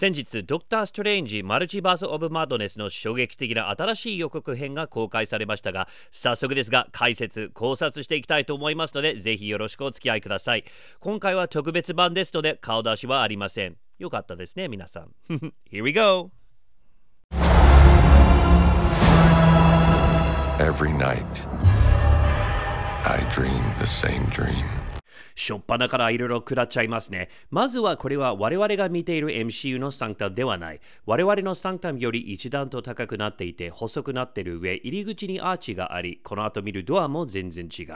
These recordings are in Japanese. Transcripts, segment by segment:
先日、ドクター・ストレンジ・マルチバース・オブ・マドネスの衝撃的な新しい予告編が公開されましたが、早速ですが、解説、考察していきたいと思いますので、ぜひよろしくお付き合いください。今回は特別版ですので、顔出しはありません。よかったですね、皆さん。Here we go! Every night, I dream the same dream. しょっぱなからいろいろっちゃいますね。まずはこれは我々が見ている MCU のサンクタムではない。我々のサンクタムより一段と高くなっていて、細くなっている上、入り口にアーチがあり、この後見るドアも全然違う。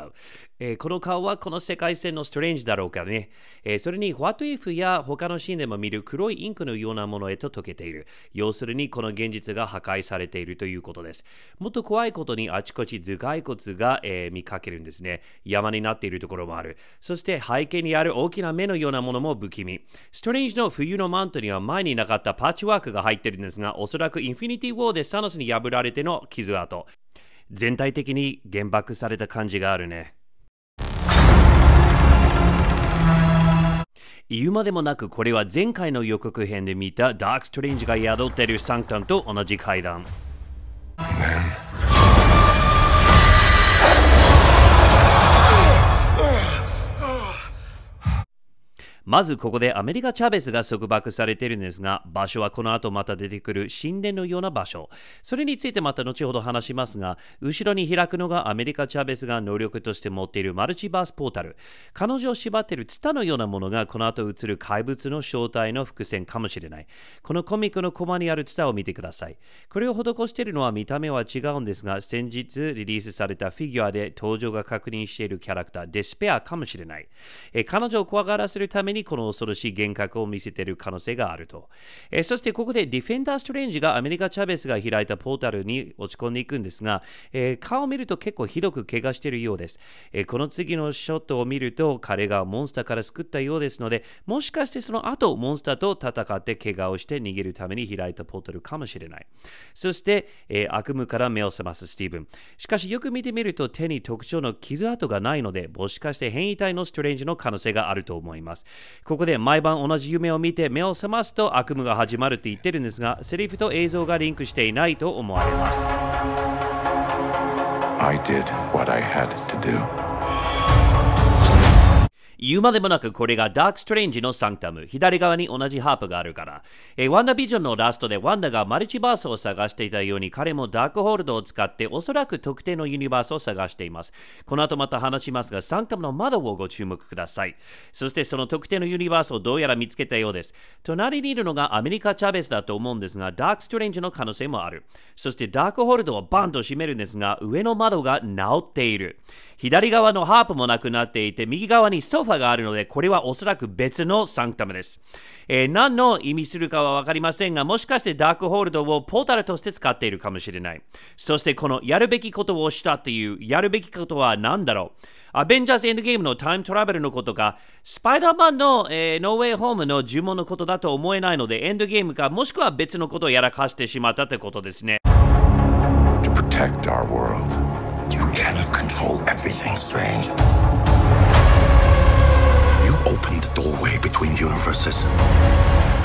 えー、この顔はこの世界線のストレンジだろうかね。えー、それに、ホワットイフや他のシーンでも見る黒いインクのようなものへと溶けている。要するに、この現実が破壊されているということです。もっと怖いことに、あちこち頭蓋骨が、えー、見かけるんですね。山になっているところもある。そして、して背景にある大きな目のようなものも不気味。ストレンジの冬のマントには前になかったパッチワークが入ってるんですが、おそらくインフィニティウォーでサノスに破られての傷跡。全体的に原爆された感じがあるね。言うまでもなくこれは前回の予告編で見たダーク・ストレンジが宿っているサンクタンと同じ階段。まずここでアメリカ・チャベスが束縛されているんですが、場所はこの後また出てくる神殿のような場所。それについてまた後ほど話しますが、後ろに開くのがアメリカ・チャベスが能力として持っているマルチバースポータル。彼女を縛っているツタのようなものがこの後映る怪物の正体の伏線かもしれない。このコミックのコマにあるツタを見てください。これを施しているのは見た目は違うんですが、先日リリースされたフィギュアで登場が確認しているキャラクター、デスペアかもしれない。え彼女を怖がらせるためにこの恐ろしい幻覚を見せている可能性があると。えー、そしてここでディフェンダー・ストレンジがアメリカ・チャベスが開いたポータルに落ち込んでいくんですが、えー、顔を見ると結構ひどく怪我しているようです、えー、この次のショットを見ると彼がモンスターから救ったようですので、もしかしてその後モンスターと戦って怪我をして逃げるために開いたポータルかもしれない。そして、え悪夢から目を覚ますスティーブン。しかしよく見てみると手に特徴の傷跡がないので、もしかして変異体のストレンジの可能性があると思います。ここで毎晩同じ夢を見て目を覚ますと悪夢が始まるって言ってるんですがセリフと映像がリンクしていないと思われます。I did what I had to do. 言うまでもなくこれがダークストレンジのサンクタム。左側に同じハープがあるから。えー、ワンダビジョンのラストでワンダがマルチバースを探していたように彼もダークホールドを使っておそらく特定のユニバースを探しています。この後また話しますがサンクタムの窓をご注目ください。そしてその特定のユニバースをどうやら見つけたようです。隣にいるのがアメリカ・チャベスだと思うんですがダークストレンジの可能性もある。そしてダークホールドをバンと閉めるんですが上の窓が直っている。左側のハープもなくなっていて右側にソファァがあるので、これはおそらく別のサンクタムです。えー、何の意味するかはわかりませんが、もしかしてダークホールドをポータルとして使っているかもしれない。そしてこのやるべきことをしたという、やるべきことは何だろうアベンジャーズエンドゲームのタイムトラベルのことか、スパイダーマンの、えー、ノーウェイホームの呪文のことだと思えないので、エンドゲームか、もしくは別のことをやらかしてしまったということですね。protect our world. You cannot control everything, Strange. between universes.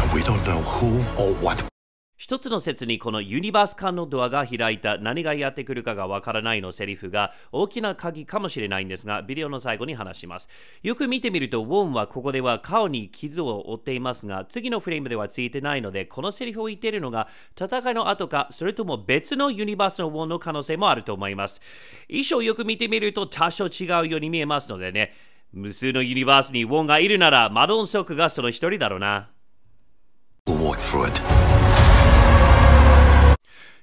And we don't know who or what. 一つの説にこのユニバース間のドアが開いた何がやってくるかがわからないのセリフが大きな鍵かもしれないんですがビデオの最後に話しますよく見てみるとウォンはここでは顔に傷を負っていますが次のフレームではついてないのでこのセリフを言っているのが戦いの後かそれとも別のユニバースのウォンの可能性もあると思います衣装よく見てみると多少違うように見えますのでね無数のユニバースにウォンがいるなら、マドンソクがその一人だろうな。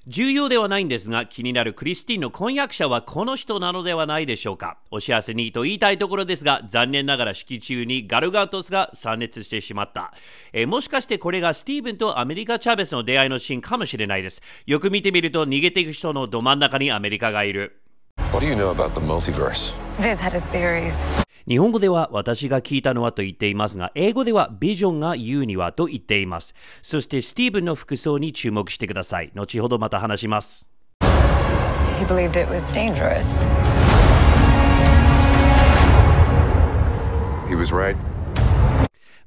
重要ではないんですが、気になるクリスティンの婚約者はこの人なのではないでしょうか。お幸せにと言いたいところですが、残念ながら式中にガルガントスが参列してしまった。えもしかしてこれがスティーブンとアメリカ・チャベスの出会いのシーンかもしれないです。よく見てみると、逃げていく人のど真ん中にアメリカがいる。What do you know about the multiverse? Viz had his theories. 日本語では私が聞いたのはと言っていますが、英語ではビジョンが言うにはと言っています。そしてスティーブンの服装に注目してください。後ほどまた話します。He believed it was dangerous. He was right.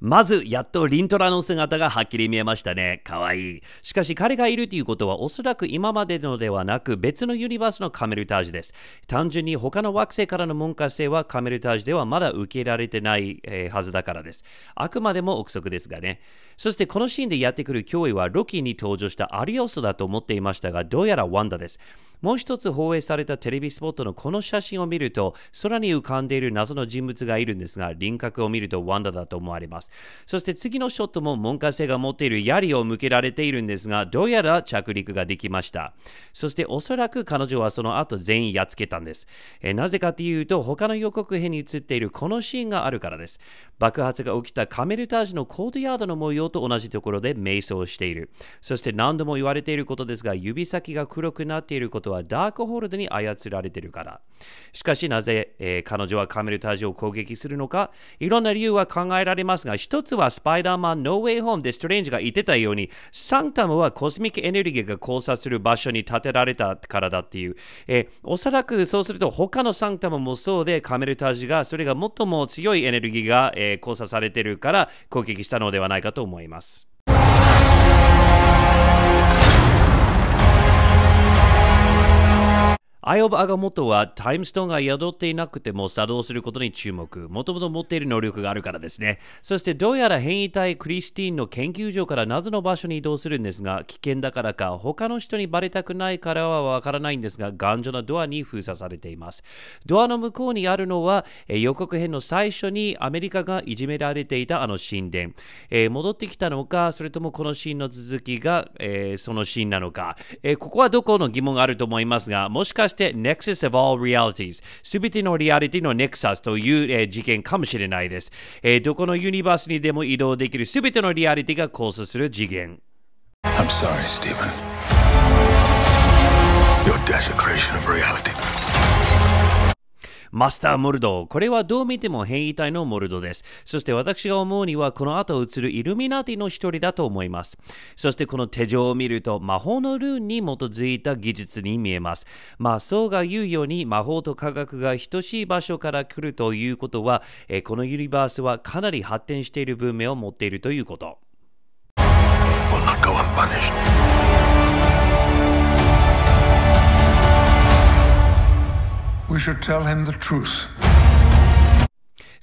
まず、やっとリントラの姿がはっきり見えましたね。かわいい。しかし、彼がいるということは、おそらく今までのではなく、別のユニバースのカメルタージです。単純に他の惑星からの文化性はカメルタージではまだ受け入れられてない、えー、はずだからです。あくまでも憶測ですがね。そして、このシーンでやってくる脅威は、ロキに登場したアリオスだと思っていましたが、どうやらワンダです。もう一つ放映されたテレビスポットのこの写真を見ると、空に浮かんでいる謎の人物がいるんですが、輪郭を見るとワンダだと思われます。そして次のショットも門下生が持っている槍を向けられているんですが、どうやら着陸ができました。そしておそらく彼女はその後全員やっつけたんです。えなぜかというと、他の予告編に映っているこのシーンがあるからです。爆発が起きたカメルタージュのコードヤードの模様と同じところで迷走している。そして何度も言われていることですが、指先が黒くなっていることはダークホールドに操られてるから。しかしなぜ、えー、彼女はカメルタージを攻撃するのか、いろんな理由は考えられますが、一つはスパイダーマンノーウェイホームでストレンジが言ってたように、サンタムはコスミックエネルギーが交差する場所に建てられたからだっていう。えー、おそらくそうすると他のサンタムもそうで、カメルタージがそれが最も強いエネルギーが、えー、交差されてるから攻撃したのではないかと思います。アイオブ・アガモトはタイムストーンが宿っていなくても作動することに注目。もともと持っている能力があるからですね。そしてどうやら変異体クリスティーンの研究所から謎の場所に移動するんですが、危険だからか、他の人にバレたくないからはわからないんですが、頑丈なドアに封鎖されています。ドアの向こうにあるのは、え予告編の最初にアメリカがいじめられていたあの神殿。えー、戻ってきたのか、それともこのシーンの続きが、えー、そのシーンなのか、えー、ここはどこの疑問があると思いますが、もしかしてて Nexus of All Realities すべてのリアリティの Nexus という、えー、事件かもしれないです、えー、どこのユニバースにでも移動できるすべてのリアリティが交差する次元 I'm sorry, Stephen. Your desecration of reality. マスターモルド。これはどう見ても変異体のモルドです。そして私が思うには、この後映るイルミナティの一人だと思います。そしてこの手錠を見ると、魔法のルーンに基づいた技術に見えます。まあ、そうが言うように、魔法と科学が等しい場所から来るということは、えこのユニバースはかなり発展している文明を持っているということ。we should tell him the truth.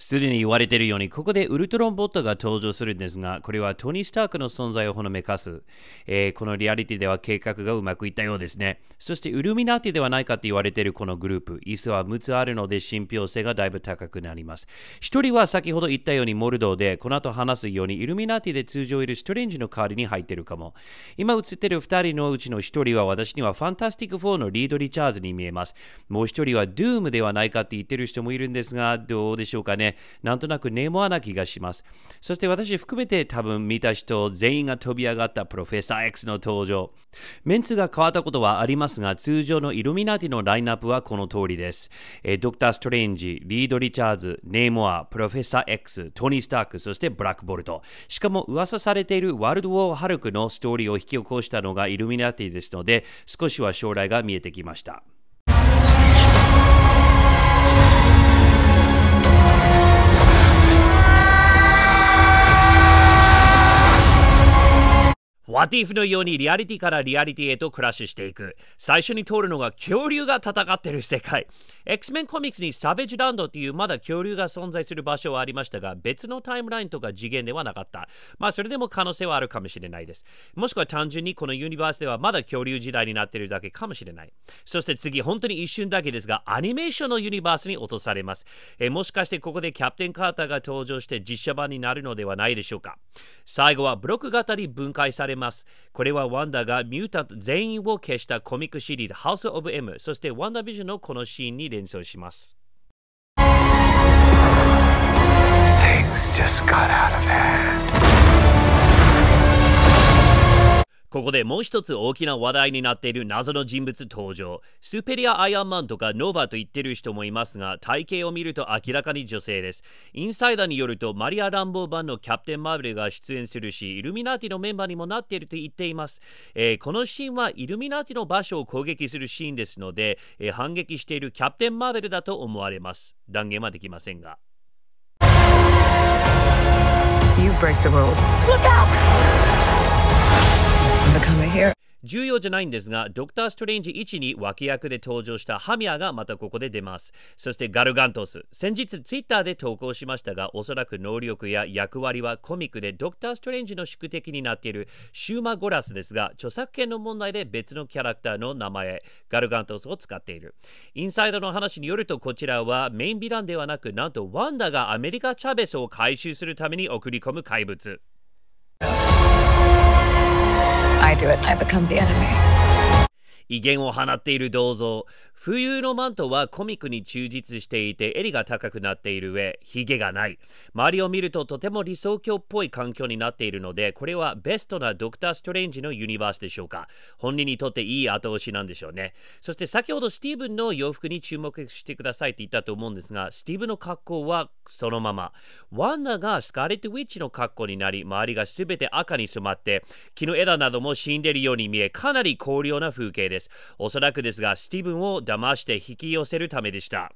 すでに言われているように、ここでウルトロンボットが登場するんですが、これはトニー・スタークの存在をほのめかす、えー、このリアリティでは計画がうまくいったようですね。そしてウルミナティではないかと言われているこのグループ、椅子は6つあるので信憑性がだいぶ高くなります。1人は先ほど言ったようにモルドーで、この後話すようにイルミナティで通常いるストレンジの代わりに入ってるかも。今映ってる2人のうちの1人は私にはファンタスティック4のリード・リチャーズに見えます。もう1人はドゥームではないかって言ってる人もいるんですが、どうでしょうかね。なんとなく根も穴気がします。そして私含めて多分見た人全員が飛び上がったプロフェッサー X の登場。メンツが変わったことはありますが、通常のイルミナティのラインナップはこの通りです。えドクター・ストレンジ、リード・リチャーズ、ネイモア、プロフェッサー X、トニー・スターク、そしてブラック・ボルト。しかも噂されているワールド・ウォー・ハルクのストーリーを引き起こしたのがイルミナティですので、少しは将来が見えてきました。ワティフのようにリアリティからリアリティへとクラッシュしていく。最初に通るのが恐竜が戦ってる世界。X-Men コミックスにサベージランドっていうまだ恐竜が存在する場所はありましたが、別のタイムラインとか次元ではなかった。まあそれでも可能性はあるかもしれないです。もしくは単純にこのユニバースではまだ恐竜時代になってるだけかもしれない。そして次、本当に一瞬だけですが、アニメーションのユニバースに落とされます。えもしかしてここでキャプテン・カーターが登場して実写版になるのではないでしょうか。最後はブロック型に分解されれます。これはワンダがミュータント全員を消したコミックシリーズ House of M そしてワンダビジョンのこのシーンに連想します。Things just got out of hand. ここでもう一つ大きな話題になっている謎の人物登場。スペリア・アイアンマンとかノーバと言ってる人もいますが、体型を見ると明らかに女性です。インサイダーによると、マリア・ランボー版のキャプテン・マーベルが出演するし、イルミナティのメンバーにもなっていると言っています。えー、このシーンはイルミナティの場所を攻撃するシーンですので、えー、反撃しているキャプテン・マーベルだと思われます。断言はできませんが。You break the rules. Look out! 重要じゃないんですが、ドクター・ストレンジ1に脇役で登場したハミアがまたここで出ます。そしてガルガントス。先日ツイッターで投稿しましたが、おそらく能力や役割はコミックでドクター・ストレンジの宿敵になっているシューマ・ゴラスですが、著作権の問題で別のキャラクターの名前、ガルガントスを使っている。インサイドの話によると、こちらはメインヴィランではなく、なんとワンダがアメリカ・チャベスを回収するために送り込む怪物。威厳を放っている銅像冬のマントはコミックに忠実していて襟が高くなっている上ヒゲがない周りを見るととても理想郷っぽい環境になっているのでこれはベストなドクター・ストレンジのユニバースでしょうか本人にとっていい後押しなんでしょうねそして先ほどスティーブンの洋服に注目してくださいって言ったと思うんですがスティーブンの格好はそのままワンナがスカーレット・ウィッチの格好になり周りが全て赤に染まって木の枝なども死んでいるように見えかなり荒涼な風景ですおそらくですがスティーブンを騙して引き寄せるためでした。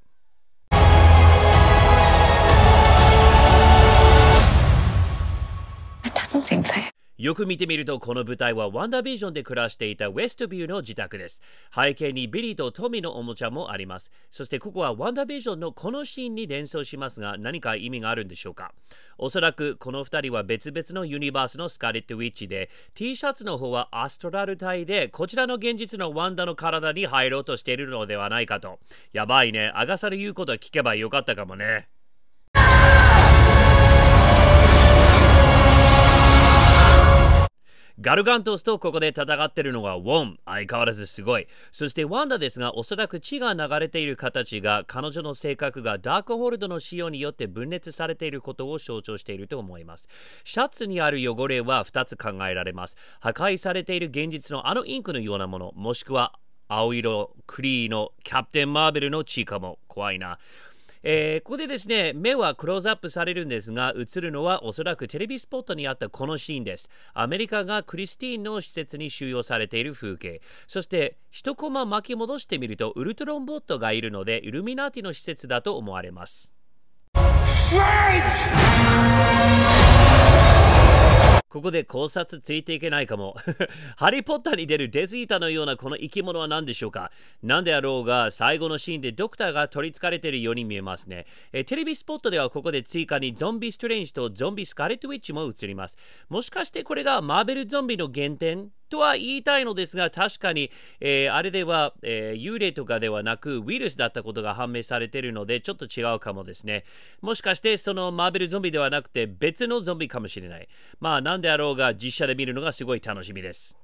That doesn't seem fair. よく見てみるとこの舞台はワンダービジョンで暮らしていたウェストビューの自宅です。背景にビリーとトミーのおもちゃもあります。そしてここはワンダービジョンのこのシーンに連想しますが何か意味があるんでしょうかおそらくこの2人は別々のユニバースのスカレットウィッチで T シャツの方はアストラル体でこちらの現実のワンダの体に入ろうとしているのではないかと。やばいね。アガサル言うことは聞けばよかったかもね。ガルガントスとここで戦ってるのがウォン。相変わらずすごい。そしてワンダですが、おそらく血が流れている形が、彼女の性格がダークホルドの使用によって分裂されていることを象徴していると思います。シャツにある汚れは2つ考えられます。破壊されている現実のあのインクのようなもの、もしくは青色クリーのキャプテン・マーベルの血かも。怖いな。えー、ここでですね目はクローズアップされるんですが映るのはおそらくテレビスポットにあったこのシーンですアメリカがクリスティーンの施設に収容されている風景そして一コマ巻き戻してみるとウルトロンボットがいるのでイルミナーティの施設だと思われますここで考察ついていけないかも。ハリー・ポッターに出るデズイーターのようなこの生き物は何でしょうか何であろうが、最後のシーンでドクターが取り憑かれているように見えますね。えテレビスポットではここで追加にゾンビ・ストレンジとゾンビ・スカレット・ウィッチも映ります。もしかしてこれがマーベル・ゾンビの原点とは言いたいのですが確かに、えー、あれでは、えー、幽霊とかではなくウイルスだったことが判明されているのでちょっと違うかもですねもしかしてそのマーベルゾンビではなくて別のゾンビかもしれないまあ何であろうが実写で見るのがすごい楽しみです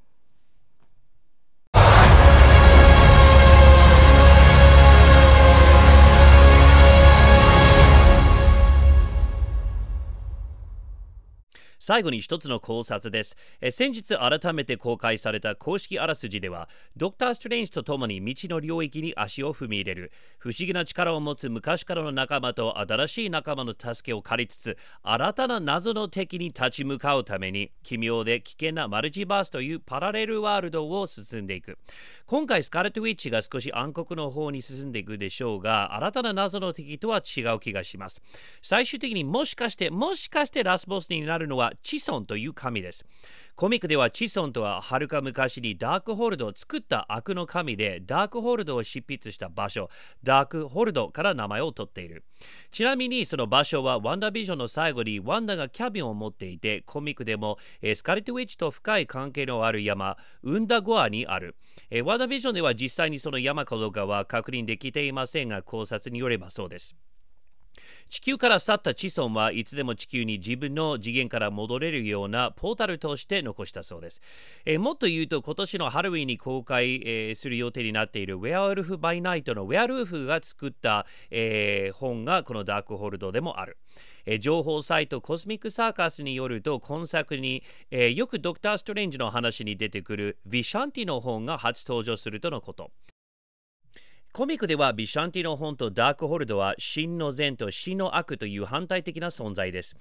最後に一つの考察です。え先日改めて公開された公式あらすじでは、ドクター・ストレンジと共に未知の領域に足を踏み入れる、不思議な力を持つ昔からの仲間と新しい仲間の助けを借りつつ、新たな謎の敵に立ち向かうために、奇妙で危険なマルチバースというパラレルワールドを進んでいく。今回、スカルレット・ウィッチが少し暗黒の方に進んでいくでしょうが、新たな謎の敵とは違う気がします。最終的にもしかして、もしかしてラスボスになるのはチソンという神です。コミックではチソンとははるか昔にダークホールドを作った悪の神でダークホールドを執筆した場所ダークホールドから名前を取っているちなみにその場所はワンダービジョンの最後にワンダがキャビンを持っていてコミックでもスカレットウィッチと深い関係のある山ウンダゴアにあるワンダービジョンでは実際にその山かどうかは確認できていませんが考察によればそうです地球から去った子孫はいつでも地球に自分の次元から戻れるようなポータルとして残したそうです、えー、もっと言うと今年のハロウィンに公開、えー、する予定になっているウェアウルフ・バイ・ナイトのウェアルフが作った、えー、本がこのダークホルドでもあるえ情報サイトコスミックサーカスによると今作に、えー、よくドクター・ストレンジの話に出てくるヴィシャンティの本が初登場するとのことコミックではビシャンティの本とダークホルドは真の善と真の悪という反対的な存在です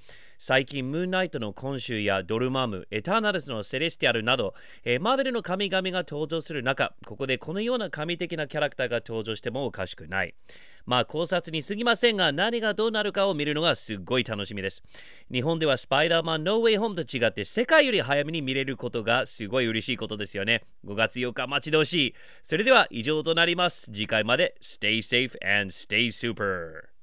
最近、ムーンナイトの今週やドルマム、エターナルズのセレスティアルなど、えー、マーベルの神々が登場する中、ここでこのような神的なキャラクターが登場してもおかしくない。まあ考察に過ぎませんが、何がどうなるかを見るのがすっごい楽しみです。日本ではスパイダーマンノーウェイホームと違って、世界より早めに見れることがすごい嬉しいことですよね。5月8日待ち遠しい。それでは以上となります。次回まで Stay safe and stay super!